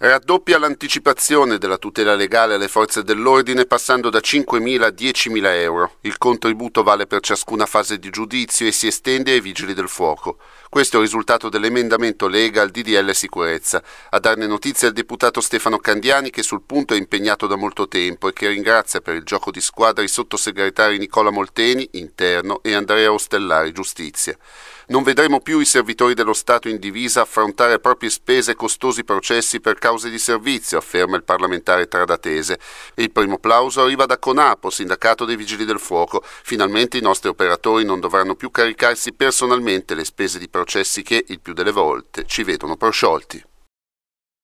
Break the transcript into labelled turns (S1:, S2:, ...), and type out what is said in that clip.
S1: Raddoppia l'anticipazione della tutela legale alle forze dell'ordine passando da 5.000 a 10.000 euro. Il contributo vale per ciascuna fase di giudizio e si estende ai vigili del fuoco. Questo è il risultato dell'emendamento Lega al DDL Sicurezza. A darne notizia il deputato Stefano Candiani che sul punto è impegnato da molto tempo e che ringrazia per il gioco di squadra i sottosegretari Nicola Molteni, Interno, e Andrea Ostellari, Giustizia. Non vedremo più i servitori dello Stato in divisa affrontare a proprie spese costosi processi per cause di servizio, afferma il parlamentare tradatese. Il primo plauso arriva da Conapo, sindacato dei vigili del fuoco. Finalmente i nostri operatori non dovranno più caricarsi personalmente le spese di processi che, il più delle volte, ci vedono prosciolti.